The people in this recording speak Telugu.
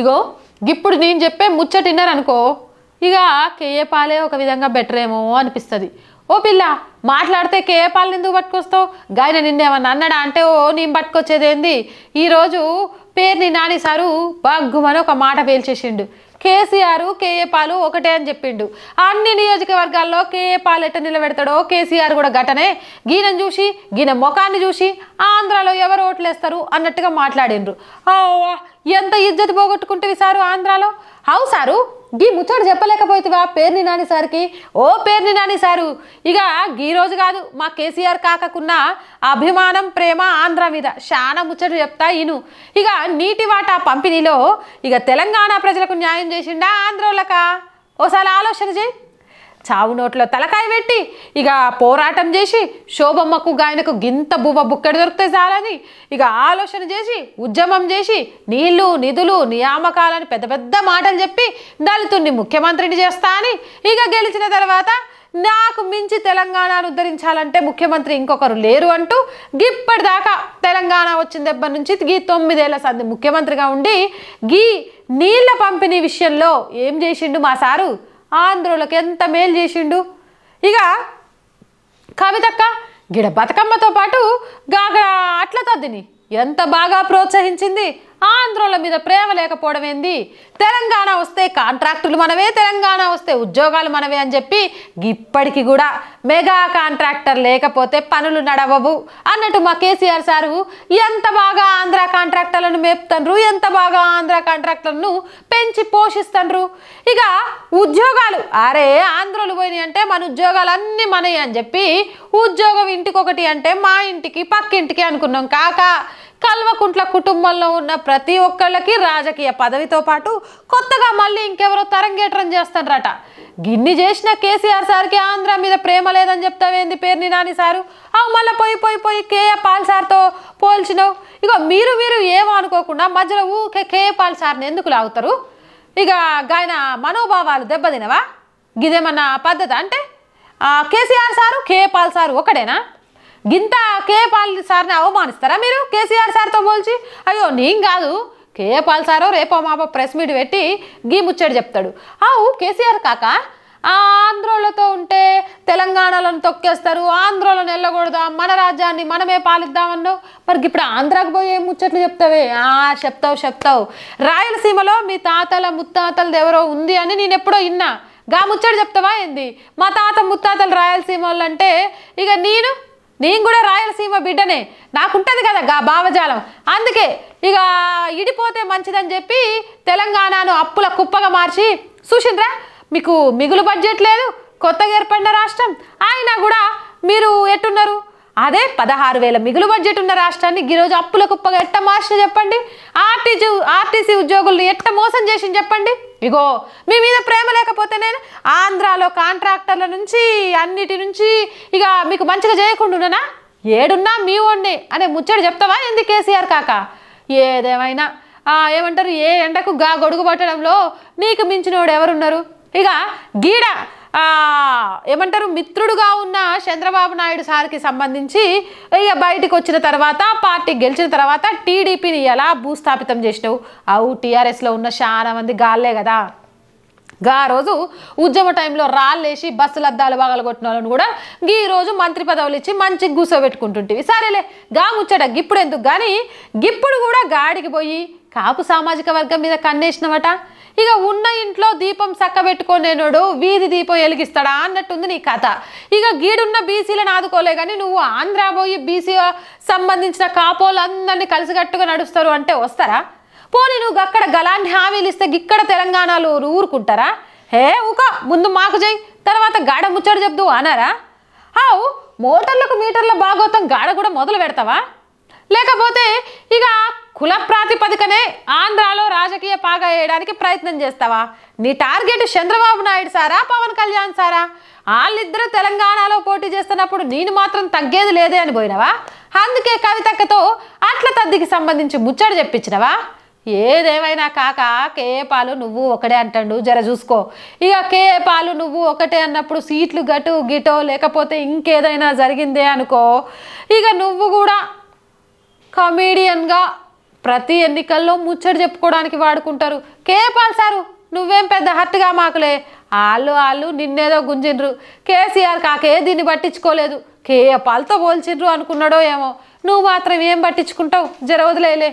ఇగో ఇప్పుడు నేను చెప్పే అనుకో ఇక పాలే ఒక విధంగా బెటర్ ఏమో అనిపిస్తుంది ఓ పిల్ల మాట్లాడితే కేఏ పాలు ఎందుకు పట్టుకొస్తావు గాయన నిన్నేమన్నా అన్నాడా అంటే ఓ నేను పట్టుకొచ్చేది ఏంది ఈరోజు పేరుని నాని సారు బగ్గుమని ఒక మాట పేల్చేసిండు కేసీఆర్ కేఏ పాలు ఒకటే అని చెప్పిండు అన్ని నియోజకవర్గాల్లో కేఏ పాలు ఎట్ట నిలబెడతాడో కేసీఆర్ కూడా ఘటనే గీనను చూసి గీన ముఖాన్ని చూసి ఆంధ్రాలో ఎవరు ఓట్లేస్తారు అన్నట్టుగా మాట్లాడిండ్రు ఎంత ఇజ్జత్ పోగొట్టుకుంటుంది సారు ఆంధ్రాలో అవు సారు గీ ముచ్చోడు చెప్పలేకపోతువా పేరుని నాని సార్కి ఓ పేరుని నాని సారు ఇక గీ రోజు కాదు మా కేసీఆర్ కాకకున్న అభిమానం ప్రేమ ఆంధ్ర మీద చాలా ముచ్చడు చెప్తా ఇను ఇక నీటి వాటా పంపిణీలో ఇక తెలంగాణ ప్రజలకు న్యాయం చేసిండా ఆంధ్రోళ్ళక ఓసారి ఆలోచన చేయి చావు నోట్లో తలకాయ పెట్టి ఇక పోరాటం చేసి శోభమ్మకు గాయనకు గింత బువ్వ బుక్కెడు దొరికితే చాలని ఇక ఆలోచన చేసి ఉద్యమం చేసి నీళ్లు నిధులు నియామకాలని పెద్ద పెద్ద మాటలు చెప్పి దళితుణ్ణి ముఖ్యమంత్రిని చేస్తా అని ఇక గెలిచిన తర్వాత నాకు మించి తెలంగాణను ఉద్ధరించాలంటే ముఖ్యమంత్రి ఇంకొకరు లేరు అంటూ గిప్పటిదాకా తెలంగాణ వచ్చిన దెబ్బ నుంచి గీ తొమ్మిదేళ్ల సంది ముఖ్యమంత్రిగా ఉండి గీ నీళ్ల పంపిణీ విషయంలో ఏం చేసిండు మా సారు ఆంధ్రులకు ఎంత మేలు చేసిండు ఇక కవితక్క గిడ బతుకమ్మతో పాటు గాగా అట్ల తద్దిని ఎంత బాగా ప్రోత్సహించింది ఆంధ్రోల మీద ప్రేమ లేకపోవడం ఏంది తెలంగాణ వస్తే కాంట్రాక్టులు మనవే తెలంగాణ వస్తే ఉద్యోగాలు మనవే అని చెప్పి ఇప్పటికి కూడా మెగా కాంట్రాక్టర్ లేకపోతే పనులు నడవవు అన్నట్టు మా కేసీఆర్ సారు ఎంత బాగా ఆంధ్ర కాంట్రాక్టర్లను మేపుతండ్రు ఎంత బాగా ఆంధ్ర కాంట్రాక్టర్లను పెంచి పోషిస్తుండ్రు ఇక ఉద్యోగాలు అరే ఆంధ్రలు పోయినాయి అంటే మన ఉద్యోగాలు అన్నీ మనయి అని చెప్పి ఉద్యోగం ఇంటికొకటి అంటే మా ఇంటికి పక్కింటికి అనుకున్నాం కాక కల్వకుంట్ల కుటుంబంలో ఉన్న ప్రతి ఒక్కళ్ళకి రాజకీయ పదవితో పాటు కొత్తగా మళ్ళీ ఇంకెవరో తరంగేట్రం చేస్తారట గిన్ని చేసిన కేసీఆర్ సార్కి ఆంధ్ర మీద ప్రేమ లేదని చెప్తావేంది పేరుని నాని సారు అవు మళ్ళీ పోయి పోయి పోయి కేఏ పాల్ సార్తో పోల్చినావు ఇక మీరు మీరు ఏమనుకోకుండా మధ్యలో ఊకే కేఏ పాల్ సార్ని ఎందుకు లాగుతారు ఇక గాయన మనోభావాలు దెబ్బతినవా గిదేమన్నా పద్ధతి అంటే కేసీఆర్ సారు కేఏ పాల్ సారు ఒకడేనా గింత కే కేపాల్ సార్ని అవమానిస్తారా మీరు కేసీఆర్ సార్తో పోల్చి అయ్యో నేను కాదు కే పాల్ సారో రేపో మాప ప్రెస్ మీట్ పెట్టి గీ ముచ్చడి చెప్తాడు ఆవు కేసీఆర్ కాక ఆంధ్రోళ్ళతో ఉంటే తెలంగాణలను తొక్కేస్తారు ఆంధ్రోలను వెళ్ళకూడదా మన రాజ్యాన్ని మనమే పాలిద్దామన్నావు మరికి ఇప్పుడు ఆంధ్రాకు పోయి ఏం ముచ్చట్లు చెప్తావే చెప్తావు చెప్తావు రాయలసీమలో మీ తాతల ముత్తాతలది ఎవరో ఉంది అని నేను ఎప్పుడో విన్నా గా ముచ్చడి చెప్తావా ఏంది మా తాత ముత్తాతలు రాయలసీమ వాళ్ళంటే ఇక నేను నేను కూడా రాయలసీమ బిడ్డనే నాకుంటుంది కదా గా భావజాలం అందుకే ఇక ఇడిపోతే మంచిదని చెప్పి తెలంగాణను అప్పుల కుప్పగా మార్చి చూసిండ్రా మీకు మిగులు బడ్జెట్ లేదు కొత్తగా ఏర్పడిన రాష్ట్రం అయినా కూడా మీరు ఎట్టున్నారు అదే పదహారు వేల మిగులు బడ్జెట్ ఉన్న రాష్ట్రాన్ని ఈరోజు అప్పుల కుప్పగా ఎట్ట మార్చిన చెప్పండి ఆర్టీసీ ఆర్టీసీ ఉద్యోగులను ఎట్ట మోసం చేసింది చెప్పండి ఇగో మీ మీద ప్రేమ లేకపోతే నేను ఆంధ్రాలో కాంట్రాక్టర్ల నుంచి అన్నిటి నుంచి ఇక మీకు మంచిగా చేయకుండా ఏడున్నా మీ వాడిని అనే ముచ్చడి చెప్తావా ఏంది కేసీఆర్ కాక ఏదేమైనా ఏమంటారు ఏ ఎండకు గా గొడుగు పట్టడంలో నీకు మించినోడు ఎవరున్నారు ఇక గీడ ఏమంటారు మిత్రుడుగా ఉన్న చంద్రబాబు నాయుడు సార్కి సంబంధించి ఇక బయటకు వచ్చిన తర్వాత పార్టీ గెలిచిన తర్వాత టీడీపీని ఎలా భూస్థాపితం చేసినావు అవు టీఆర్ఎస్లో ఉన్న చాలా మంది గాల్లే కదా గా రోజు ఉద్యమ టైంలో రాళ్ళేసి బస్సుల అద్దాలు పగలగొట్టిన వాళ్ళని కూడా ఈ రోజు మంత్రి పదవులు ఇచ్చి మంచి కూసోబెట్టుకుంటుంటివి సరేలే గా ముచ్చట గిప్పుడు ఎందుకు కానీ గిప్పుడు కూడా గాడికి పోయి కాపు సామాజిక వర్గం మీద కన్నేసినవట ఇక ఉన్న ఇంట్లో దీపం సక్కబెట్టుకునేనోడు వీధి దీపం వెలిగిస్తాడా అన్నట్టుంది నీ కథ ఇక గీడున్న బీసీలను ఆదుకోలే కానీ నువ్వు ఆంధ్ర పోయి బీసీ సంబంధించిన కాపోలు అందరినీ కలిసికట్టుగా నడుస్తారు అంటే వస్తారా పోనీ నువ్వు అక్కడ గలాన్ని హామీలు ఇస్తే ఇక్కడ తెలంగాణలో ఊరుకుంటారా హే ఊక ముందు మాకు చేయి తర్వాత గాడ ముచ్చట చెప్దు అనారా అవు మోటార్లకు మీటర్ల బాగోతం గాడ కూడా మొదలు పెడతావా లేకపోతే ఇక కుల ప్రాతిపదికనే ఆంధ్రాలో రాజకీయ పాగా వేయడానికి ప్రయత్నం చేస్తావా నీ టార్గెట్ చంద్రబాబు నాయుడు సారా పవన్ కళ్యాణ్ సారా వాళ్ళిద్దరూ తెలంగాణలో పోటీ చేస్తున్నప్పుడు నేను మాత్రం తగ్గేది లేదే అని పోయినవా అందుకే కవితక్కతో అట్ల తద్దికి సంబంధించి ముచ్చడు చెప్పించినవా ఏదేమైనా కాక కేపాలు నువ్వు ఒకటే అంటాడు జర చూసుకో ఇక కేపాలు నువ్వు ఒకటే అన్నప్పుడు సీట్లు గటు గిటో లేకపోతే ఇంకేదైనా జరిగిందే అనుకో ఇక నువ్వు కూడా కమీడియన్గా ప్రతి ఎన్నికల్లో ముచ్చట చెప్పుకోవడానికి వాడుకుంటారు కేపాల్ సారు నువ్వేం పెద్ద హర్ట్గా మాకులే వాళ్ళు వాళ్ళు నిన్నేదో గుంజిండ్రు కేసీఆర్ కాకే దీన్ని పట్టించుకోలేదు కేపాల్తో పోల్చిండ్రు అనుకున్నాడో ఏమో నువ్వు మాత్రం ఏం పట్టించుకుంటావు జర వదిలేలే